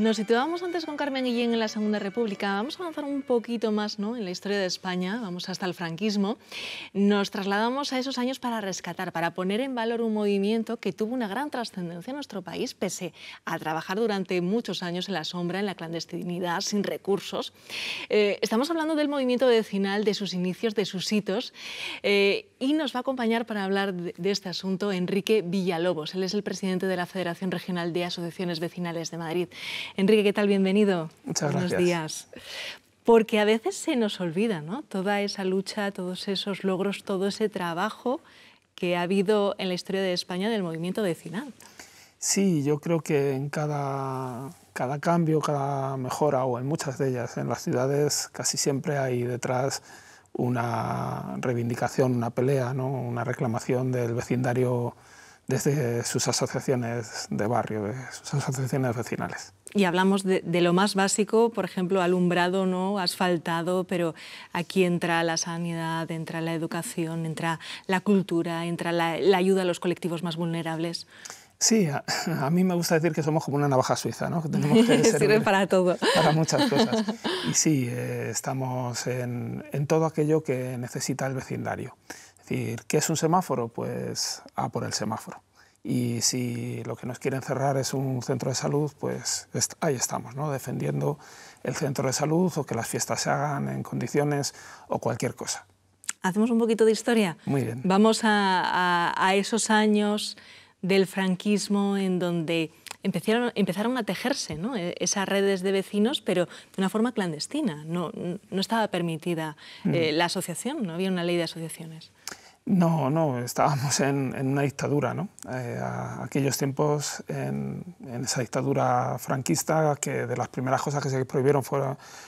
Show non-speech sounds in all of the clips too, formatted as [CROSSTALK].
Nos situábamos antes con Carmen Guillén en la Segunda República. Vamos a avanzar un poquito más ¿no? en la historia de España, vamos hasta el franquismo. Nos trasladamos a esos años para rescatar, para poner en valor un movimiento que tuvo una gran trascendencia en nuestro país, pese a trabajar durante muchos años en la sombra, en la clandestinidad, sin recursos. Eh, estamos hablando del movimiento vecinal, de sus inicios, de sus hitos. Eh, y nos va a acompañar para hablar de este asunto Enrique Villalobos. Él es el presidente de la Federación Regional de Asociaciones Vecinales de Madrid. Enrique, ¿qué tal? Bienvenido. Muchas Buenos días. Porque a veces se nos olvida ¿no? toda esa lucha, todos esos logros, todo ese trabajo que ha habido en la historia de España del movimiento vecinal. Sí, yo creo que en cada, cada cambio, cada mejora, o en muchas de ellas, en las ciudades casi siempre hay detrás una reivindicación, una pelea, ¿no? una reclamación del vecindario desde sus asociaciones de barrio, de sus asociaciones vecinales. Y hablamos de, lo más básico, por ejemplo, alumbrado, no, asfaltado, pero aquí entra la sanidad, entra la educación, entra la cultura, entra la, ayuda a los colectivos más vulnerables. Sí, a, mí me gusta decir que somos como una navaja suiza, ¿no? Que tenemos que [LAUGHS] Sirve para todo. Para muchas [LAUGHS] cosas. Y sí, eh, estamos en todo aquello que necesita el vecindario. ¿qué es un semáforo? Pues a ah, por el semáforo. Y si lo que nos quieren cerrar es un centro de salud, pues ahí estamos, ¿no? defendiendo el centro de salud o que las fiestas se hagan en condiciones o cualquier cosa. Hacemos un poquito de historia. Muy bien. Vamos a, esos años del franquismo en donde empezaron, empezaron a tejerse ¿no? E, esas redes de vecinos, pero de una forma clandestina. No, no estaba permitida mm. eh, la asociación, no había una ley de asociaciones. No, no, estábamos en, una dictadura, ¿no? Eh, a aquellos tiempos, en, esa dictadura franquista, que de las primeras cosas que se prohibieron fue,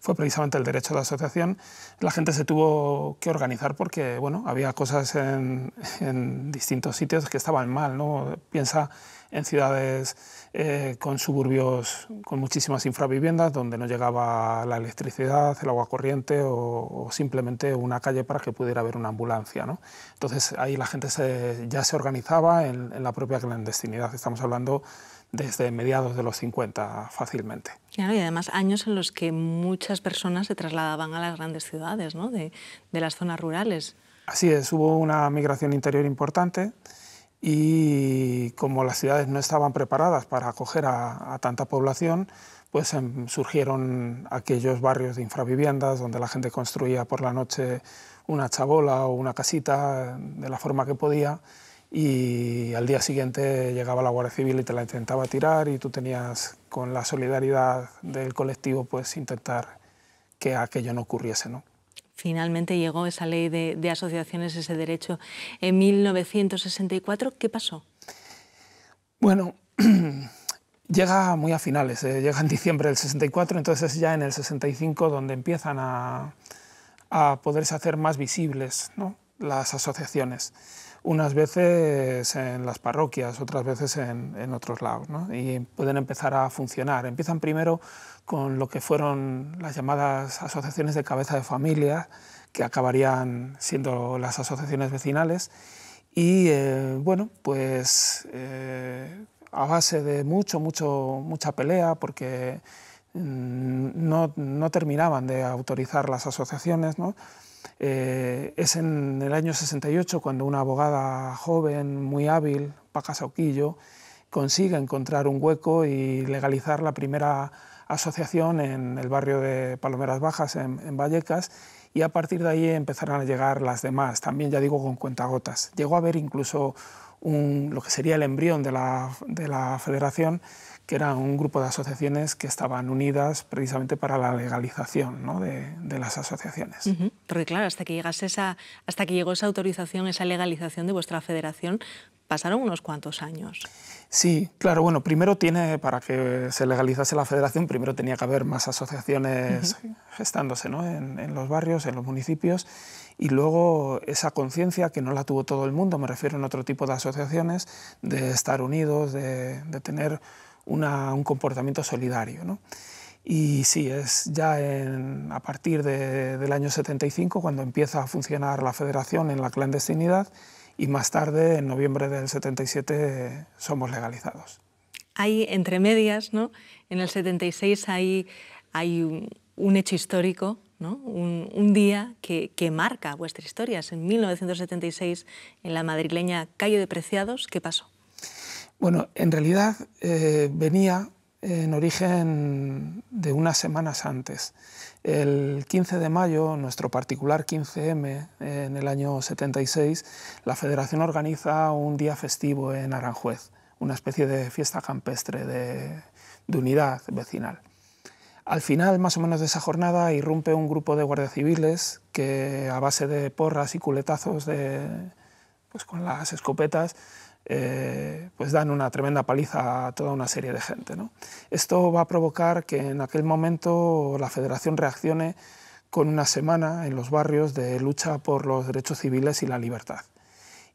fue precisamente el derecho de asociación, la gente se tuvo que organizar porque, bueno, había cosas en, distintos sitios que estaban mal, ¿no? Piensa en ciudades eh, con suburbios con muchísimas infraviviendas donde no llegaba la electricidad, el agua corriente o, o simplemente una calle para que pudiera haber una ambulancia. ¿no? Entonces ahí la gente ya se organizaba en, la propia clandestinidad. Estamos hablando desde mediados de los 50 fácilmente. Claro, y además años en los que muchas personas se trasladaban a las grandes ciudades, ¿no? de, las zonas rurales. Así es, hubo una migración interior importante y como las ciudades no estaban preparadas para acoger a tanta población, pues em, surgieron aquellos barrios de infraviviendas donde la gente construía por la noche una chabola o una casita em, de la forma que podía y al día siguiente llegaba la Guardia Civil y te la intentaba tirar y tú tenías con la solidaridad del colectivo pues intentar que aquello no ocurriese. ¿no? Finalmente llegó esa ley de, de asociaciones, ese derecho en 1964. ¿Qué pasó? Bueno, [CLEARS THROAT] Llega muy a finales, eh, llega en diciembre del 64, entonces ya en el 65 donde empiezan a, a poderse hacer más visibles ¿no? las asociaciones, unas veces en las parroquias, otras veces en, en otros lados, ¿no? y pueden empezar a funcionar. Empiezan primero con lo que fueron las llamadas asociaciones de cabeza de familia, que acabarían siendo las asociaciones vecinales, y eh, bueno, pues... Eh, a base de mucho, mucho, mucha pelea, porque mm, no, no terminaban de autorizar las asociaciones. ¿no? Eh, es en el año 68 cuando una abogada joven, muy hábil, Paca Sauquillo, consigue encontrar un hueco y legalizar la primera asociación en el barrio de Palomeras Bajas, en, en Vallecas, y a partir de ahí empezaron a llegar las demás, también ya digo con cuentagotas. Llegó a haber incluso lo que sería el embrión de la, federación, que era un grupo de asociaciones que estaban unidas precisamente para la legalización ¿no? de, las asociaciones. Porque claro, hasta que, llegase esa, hasta que llegó esa autorización, esa legalización de vuestra federación, pasaron unos cuantos años. Sí, claro, bueno, primero tiene, para que se legalizase la federación, primero tenía que haber más asociaciones gestándose ¿no? en los barrios, en los municipios, y luego esa conciencia que no la tuvo todo el mundo, me refiero en otro tipo de asociaciones, de estar unidos, de, tener una, un comportamiento solidario. ¿no? Y sí, es ya a partir del año 75 cuando empieza a funcionar la federación en la clandestinidad y más tarde, en noviembre del 77, somos legalizados. Hay entre medias, ¿no? En el 76 hay, hay un hecho histórico un, día que, marca vuestras historia. en 1976, en la madrileña Calle de Preciados. ¿Qué pasó? Bueno, en realidad eh, venía en origen de unas semanas antes. El 15 de mayo, nuestro particular 15M, en el año 76, la Federación organiza un día festivo en Aranjuez, una especie de fiesta campestre de unidad vecinal. Al final, más o menos de esa jornada, irrumpe un grupo de guardias civiles que a base de porras y culetazos de, pues, con las escopetas eh, pues dan una tremenda paliza a toda una serie de gente. Esto va a provocar que en aquel momento la federación reaccione con una semana en los barrios de lucha por los derechos civiles y la libertad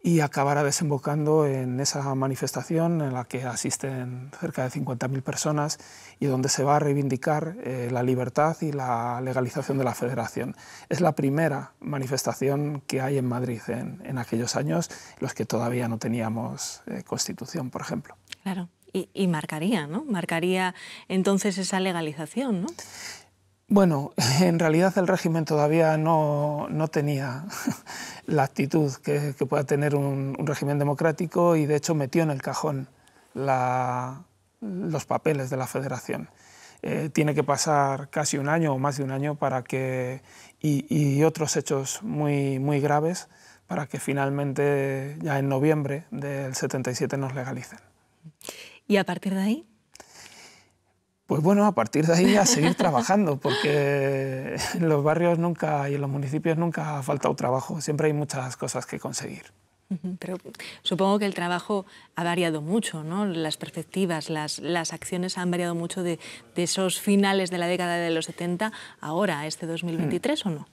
y acabará desembocando en esa manifestación en la que asisten cerca de 50.000 personas y donde se va a reivindicar eh, la libertad y la legalización de la federación. Es la primera manifestación que hay en Madrid en, aquellos años, los que todavía no teníamos eh, constitución, por ejemplo. Claro, y, y, marcaría, ¿no? Marcaría entonces esa legalización, ¿no? Bueno, [LAUGHS] en realidad el régimen todavía no, tenía [LAUGHS] la actitud que, pueda tener un, régimen democrático y de hecho metió en el cajón los papeles de la federación. Eh, tiene que pasar casi un año o más de un año para que, y, otros hechos muy, muy graves para que finalmente ya en noviembre del 77 nos legalicen. ¿Y a partir de ahí? Pues bueno, a partir de ahí a seguir trabajando, porque en los barrios nunca y en los municipios nunca ha faltado trabajo, siempre hay muchas cosas que conseguir. Pero supongo que el trabajo ha variado mucho, ¿no? Las perspectivas, las, acciones han variado mucho de, esos finales de la década de los 70 ahora, este 2023, ¿o no?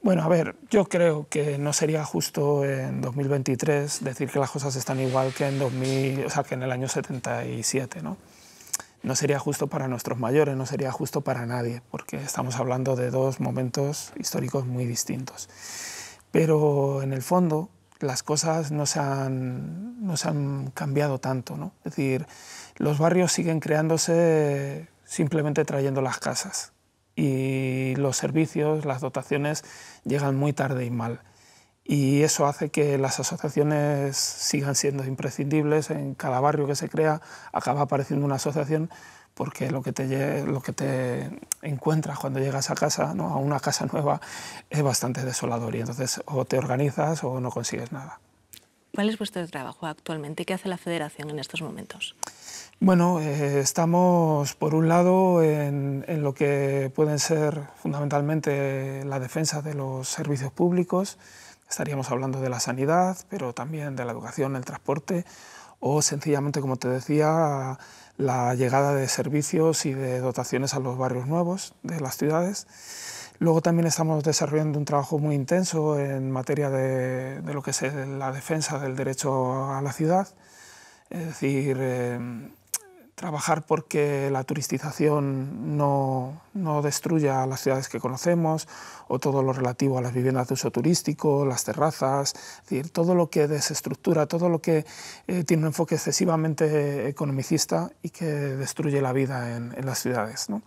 Bueno, a ver, yo creo que no sería justo en 2023 decir que las cosas están igual que en, 2000, o sea, que en el año 77, ¿no? no sería justo para nuestros mayores, no sería justo para nadie, porque estamos hablando de dos momentos históricos muy distintos. Pero en el fondo las cosas no se han, han cambiado tanto, ¿no? Es decir, los barrios siguen creándose simplemente trayendo las casas y los servicios, las dotaciones llegan muy tarde y mal y eso hace que las asociaciones sigan siendo imprescindibles. En cada barrio que se crea acaba apareciendo una asociación porque lo que te, encuentras cuando llegas a casa, a una casa nueva, es bastante desolador y entonces o te organizas o no consigues nada. ¿Cuál es vuestro trabajo actualmente? ¿Qué hace la federación en estos momentos? Bueno, eh, estamos por un lado en, en, lo que pueden ser fundamentalmente la defensa de los servicios públicos, Estaríamos hablando de la sanidad, pero también de la educación, el transporte o sencillamente, como te decía, la llegada de servicios y de dotaciones a los barrios nuevos de las ciudades. Luego también estamos desarrollando un trabajo muy intenso en materia de, lo que es la defensa del derecho a la ciudad, es decir, em, trabajar porque la turistización no, no, destruya las ciudades que conocemos o todo lo relativo a las viviendas de uso turístico, las terrazas, decir, todo lo que desestructura, todo lo que eh, tiene un enfoque excesivamente economicista y que destruye la vida en, las ciudades. ¿no?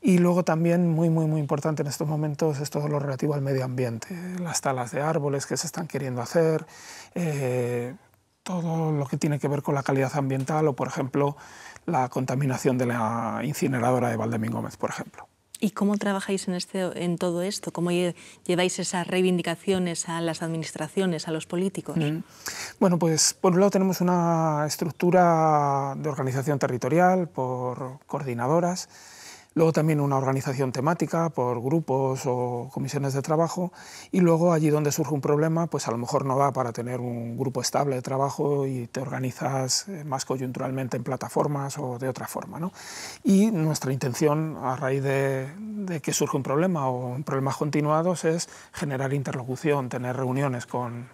Y luego también, muy, muy, muy importante en estos momentos, es todo lo relativo al medio ambiente, las talas de árboles que se están queriendo hacer, eh, todo lo que tiene que ver con la calidad ambiental o, por ejemplo, la contaminación de la incineradora de Valdemín Gómez, por ejemplo. ¿Y cómo trabajáis en, este, en todo esto? ¿Cómo lleváis esas reivindicaciones a las administraciones, a los políticos? Mm. Bueno, pues por un lado tenemos una estructura de organización territorial por coordinadoras, luego también una organización temática por grupos o comisiones de trabajo y luego allí donde surge un problema, pues a lo mejor no va para tener un grupo estable de trabajo y te organizas eh, más coyunturalmente en plataformas o de otra forma. ¿no? Y nuestra intención a raíz de, de que surge un problema o problemas continuados es generar interlocución, tener reuniones con,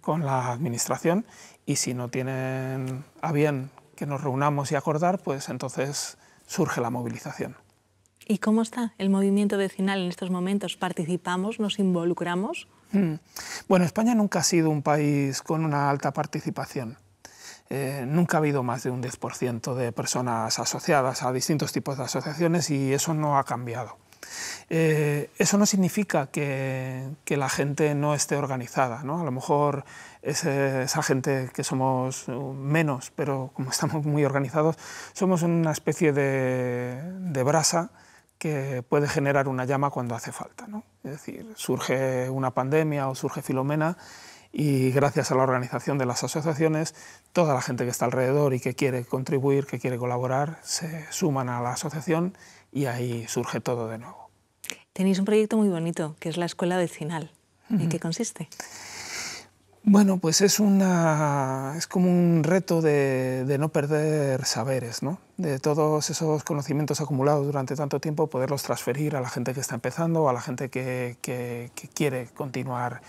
con la administración y si no tienen a bien que nos reunamos y acordar, pues entonces surge la movilización. ¿Y cómo está el movimiento vecinal en estos momentos? ¿Participamos? ¿Nos involucramos? Mm. Bueno, España nunca ha sido un país con una alta participación. Eh, nunca ha habido más de un 10% de personas asociadas a distintos tipos de asociaciones y eso no ha cambiado. Eh, eso no significa que, la gente no esté organizada. ¿no? A lo mejor eh, esa gente que somos menos, pero como [LAUGHS] estamos muy organizados, somos una especie de, de brasa que puede generar una llama cuando hace falta. ¿no? Es decir, surge una pandemia o surge Filomena y gracias a la organización de las asociaciones, toda la gente que está alrededor y que quiere contribuir, que quiere colaborar, se suman a la asociación y ahí surge todo de nuevo. Tenéis un proyecto muy bonito, que es la escuela vecinal. ¿En qué consiste? Bueno, pues es, una, es como un reto de, no perder saberes, ¿no? de todos esos conocimientos acumulados durante tanto tiempo, poderlos transferir a la gente que está empezando o a la gente que, quiere continuar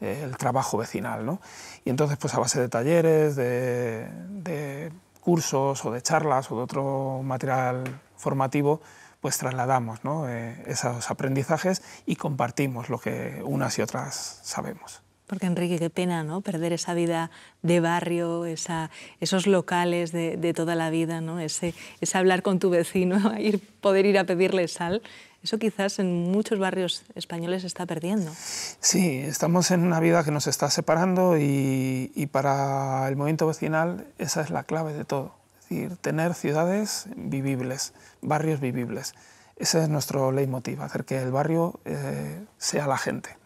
eh, el trabajo vecinal. ¿no? Y entonces, pues a base de talleres, de, cursos o de charlas o de otro material formativo, pues trasladamos eh, esos aprendizajes y compartimos lo que unas y otras sabemos. Porque Enrique, qué pena, ¿no? Perder esa vida de barrio, esos locales de, toda la vida, ¿no? Ese, hablar con tu vecino, [LAUGHS] poder ir a pedirle sal. Eso quizás en muchos barrios españoles se está perdiendo. Sí, estamos en una vida que nos está separando y, para el movimiento vecinal esa es la clave de todo. Es decir, tener ciudades vivibles, barrios vivibles. Ese es nuestro leitmotiv, hacer que el barrio eh, sea la gente.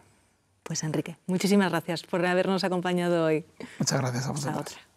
Pues Enrique, muchísimas gracias por habernos acompañado hoy. Muchas gracias a vosotros.